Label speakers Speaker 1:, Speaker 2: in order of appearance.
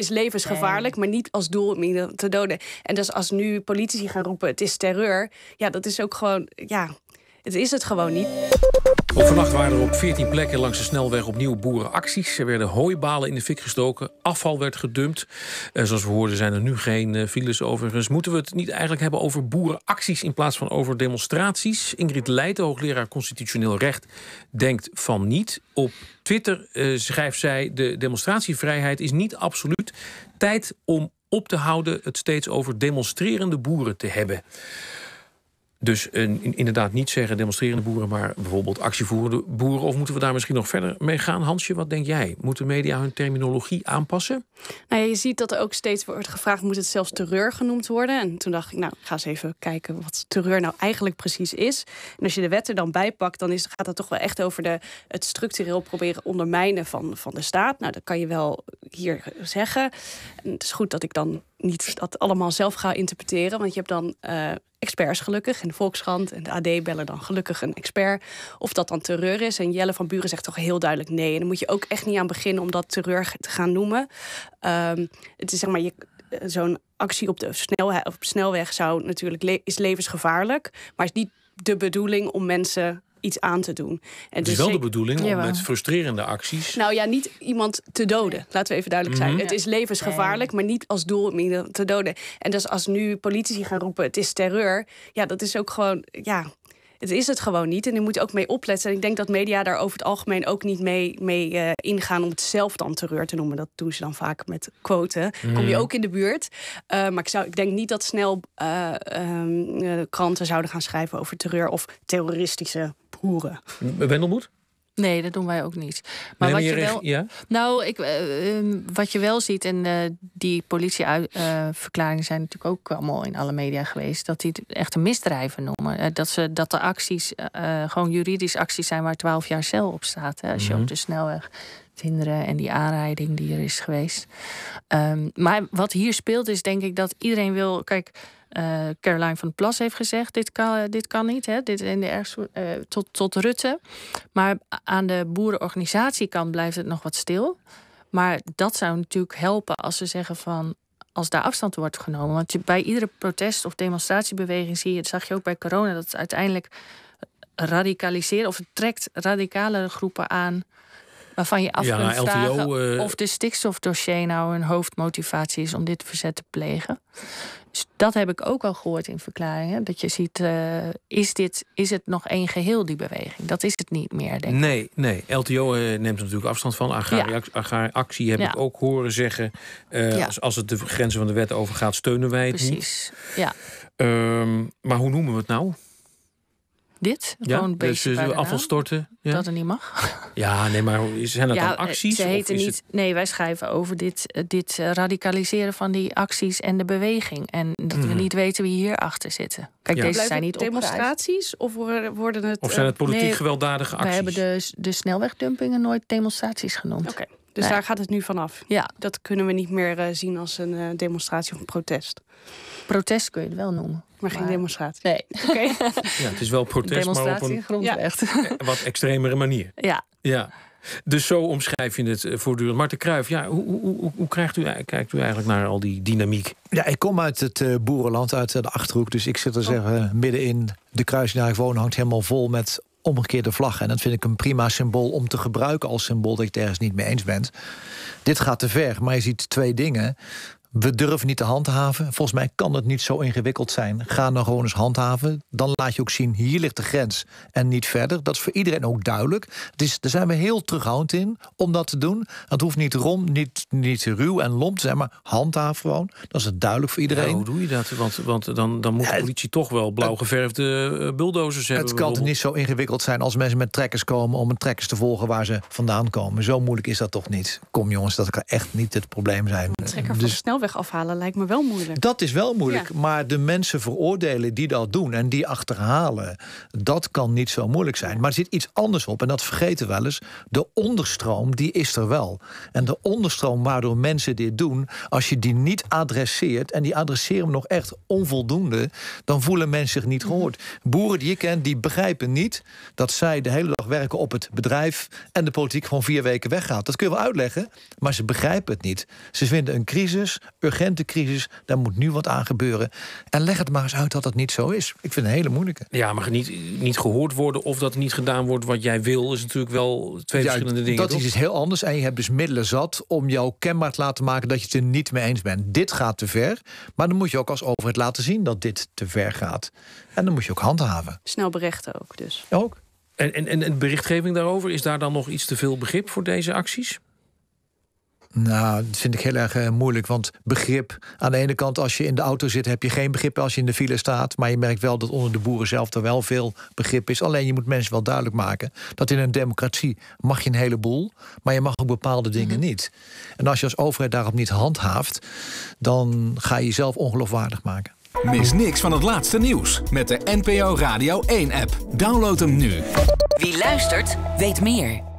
Speaker 1: is levensgevaarlijk,
Speaker 2: maar niet als doel om te doden. En dus als nu politici gaan roepen: het is terreur. Ja, dat is ook gewoon. Ja, het is het gewoon niet.
Speaker 1: Op vannacht waren er op 14 plekken langs de snelweg opnieuw boerenacties. Er werden hooibalen in de fik gestoken, afval werd gedumpt. En zoals we hoorden zijn er nu geen eh, files overigens. Moeten we het niet eigenlijk hebben over boerenacties in plaats van over demonstraties? Ingrid Leijten, hoogleraar constitutioneel recht, denkt van niet. Op Twitter eh, schrijft zij: De demonstratievrijheid is niet absoluut. Tijd om op te houden het steeds over demonstrerende boeren te hebben. Dus eh, inderdaad niet zeggen demonstrerende boeren, maar bijvoorbeeld actievoerende boeren. Of moeten we daar misschien nog verder mee gaan? Hansje, wat denk jij? Moeten media hun terminologie aanpassen?
Speaker 2: Nou ja, je ziet dat er ook steeds wordt gevraagd, moet het zelfs terreur genoemd worden? En toen dacht ik, nou, ga eens even kijken wat terreur nou eigenlijk precies is. En als je de wet er dan bij pakt, dan is, gaat het toch wel echt over de, het structureel proberen ondermijnen van, van de staat. Nou, dat kan je wel hier zeggen. het is goed dat ik dan niet dat allemaal zelf ga interpreteren, want je hebt dan eh, experts gelukkig. in de Volkskrant en de AD bellen dan gelukkig een expert. Of dat dan terreur is. En Jelle van Buren zegt toch heel duidelijk nee. En dan moet je ook echt niet aan beginnen om dat terreur te gaan noemen. Ehm, het is zeg maar, eh, zo'n actie op de snelweg, op snelweg zou natuurlijk is levensgevaarlijk. Maar is niet de bedoeling om mensen iets aan te doen. En het is dus wel de bedoeling om met
Speaker 1: frustrerende acties.
Speaker 2: Nou ja, niet iemand te doden. Laten we even duidelijk zijn. Mhm. Het is levensgevaarlijk, maar niet als doel om iemand te doden. En dus als nu politici gaan roepen: het is terreur. Ja, dat is ook gewoon. Ja, het is het gewoon niet. En je moet ook mee opletten. En ik denk dat media daar over het algemeen ook niet mee, mee eh, ingaan om het zelf dan terreur te noemen. Dat doen ze dan vaak met quoten. Mhm. Kom je ook in de buurt. Eh, maar ik, zou, ik denk niet dat snel eh, ehm, kranten zouden gaan schrijven over terreur of terroristische eh,
Speaker 1: Wendelmoed?
Speaker 3: Nee, dat doen wij ook niet.
Speaker 1: Maar wat je, wel,
Speaker 3: nou, ik, eh, ehm, wat je wel ziet, en eh, die politieverklaringen zijn natuurlijk ook allemaal in alle media geweest, dat die het echt een misdrijven noemen. dat, ze, dat de acties gewoon juridisch acties zijn waar 12 jaar cel op staat, hè, als je mhm. op de snelweg en die aanrijding die er is geweest. Ehm, maar wat hier speelt is denk ik dat iedereen wil. Kijk, eh, Caroline van Plas heeft gezegd: dit kan, dit kan niet, hè? Dit in de ergste, eh, tot, tot Rutte. Maar aan de boerenorganisatiekant blijft het nog wat stil. Maar dat zou natuurlijk helpen als ze zeggen van. Als daar afstand wordt genomen. Want bij iedere protest of demonstratiebeweging zie je, dat zag je ook bij corona, dat het uiteindelijk radicaliseren of trekt radicale groepen aan waarvan je af eh, of de stikstofdossier nou een hoofdmotivatie is om dit verzet te plegen. Dus dat heb ik ook al gehoord in verklaringen. Dat je ziet, eh, is, dit, is het nog één geheel, die beweging? Dat is het niet meer, denk ik.
Speaker 1: Nee, nee. LTO eh, neemt natuurlijk afstand van. Agraractie actie heb ik ook horen zeggen. als, als het de grenzen van de wet overgaat, steunen wij het Precies. niet. Precies, ja. Ehm, maar hoe noemen we het nou?
Speaker 3: Dit? gewoon dus Ja. Dat er niet mag.
Speaker 1: Ja, nee, maar zijn dat ja, dan eh, acties? Ze heten niet, het...
Speaker 3: Nee, wij schrijven over dit, eh, dit eh, radicaliseren van die acties en de beweging. En dat we mhm. niet weten wie hierachter zitten. Kijk, deze zijn niet demonstraties
Speaker 2: of worden het. Of zijn het politiek gewelddadige acties? We hebben de, de snelwegdumpingen
Speaker 3: nooit demonstraties genoemd. Oké.
Speaker 2: Dus daar gaat het nu vanaf. Ja. Dat kunnen we niet meer eh, zien als een eh, demonstratie of een protest. Protest kun je het wel noemen. Maar, geen demonstratie. Nee. Oké. ja,
Speaker 1: het is wel protest, maar op een
Speaker 2: grondrecht. Eh,
Speaker 1: wat extremere manier. Ja. ja. Dus zo omschrijf je het voortdurend. de Kruijf, ja, hoe, hoe, hoe, hoe krijgt u, kijkt u eigenlijk naar al die dynamiek?
Speaker 4: Ja, ik kom uit het boerenland, uit de Achterhoek. Dus ik zit er oh. zeggen middenin. De Ik gewoon hangt helemaal vol met omgekeerde vlag. En dat vind ik een prima symbool om te gebruiken als symbool dat je het ergens niet mee eens bent. Dit gaat te ver, maar je ziet twee dingen we durven niet te handhaven. Volgens mij kan het niet zo ingewikkeld zijn. Ga dan nou gewoon eens handhaven. Dan laat je ook zien, hier ligt de grens en niet verder. Dat is voor iedereen ook duidelijk. Dus daar zijn we heel terughoudend in om dat te doen. Het hoeft niet rom, niet, niet ruw en lomp Zeg maar handhaven gewoon. Dat is het duidelijk voor iedereen. hoe doe je dat? Want, want dan, dan moet de politie toch wel blauw geverfde eh, bulldozers hebben. Het kan niet zo ingewikkeld zijn als mensen met trekkers komen... om een trekkers te volgen waar ze vandaan komen. Zo moeilijk is dat toch niet. Kom jongens, dat kan echt niet het probleem zijn.
Speaker 2: trekker eh, dus- snelweg afhalen lijkt me wel moeilijk.
Speaker 4: Dat is wel moeilijk, maar de mensen veroordelen die dat doen en die achterhalen, dat kan niet zo moeilijk zijn. Maar er zit iets anders op en dat vergeten wel eens. De onderstroom, die is er wel. En de onderstroom waardoor mensen dit doen, als je die niet adresseert en die adresseren hem nog echt onvoldoende, dan voelen mensen zich niet gehoord. Boeren die je ken, die begrijpen niet dat zij de hele dag werken op het bedrijf en de politiek gewoon vier weken weggaat. Dat kun je wel uitleggen, maar ze begrijpen het niet. Ze vinden een crisis urgente crisis, daar moet nu wat aan gebeuren. En leg het maar eens uit dat dat niet zo is. Ik vind het een hele moeilijke.
Speaker 1: Ja, maar niet, niet gehoord worden of dat niet gedaan wordt wat jij wil, is natuurlijk wel twee verschillende dingen. Dat is iets heel
Speaker 4: anders. En je hebt dus middelen zat om jouw kenbaar te laten maken dat je het er niet mee eens bent. Dit gaat te ver. Maar dan moet je ook als overheid laten zien dat dit te ver gaat. En dan moet je ook handhaven.
Speaker 2: Snel berechten ook
Speaker 4: dus. Ook. En, en, en berichtgeving daarover,
Speaker 1: is daar dan nog iets te veel begrip voor deze acties?
Speaker 4: Nou, dat vind ik heel erg eh, moeilijk. Want begrip, aan de ene kant, als je in de auto zit, heb je geen begrip als je in de file staat. Maar je merkt wel dat onder de boeren zelf er wel veel begrip is. Alleen je moet mensen wel duidelijk maken dat in een democratie mag je een heleboel, maar je mag ook bepaalde dingen mhm. niet. En als je als overheid daarop niet handhaaft, dan ga je jezelf ongeloofwaardig maken. Mis niks van het laatste nieuws
Speaker 1: met de NPO Radio 1-app. Download hem nu.
Speaker 3: Wie luistert,
Speaker 1: weet
Speaker 4: meer.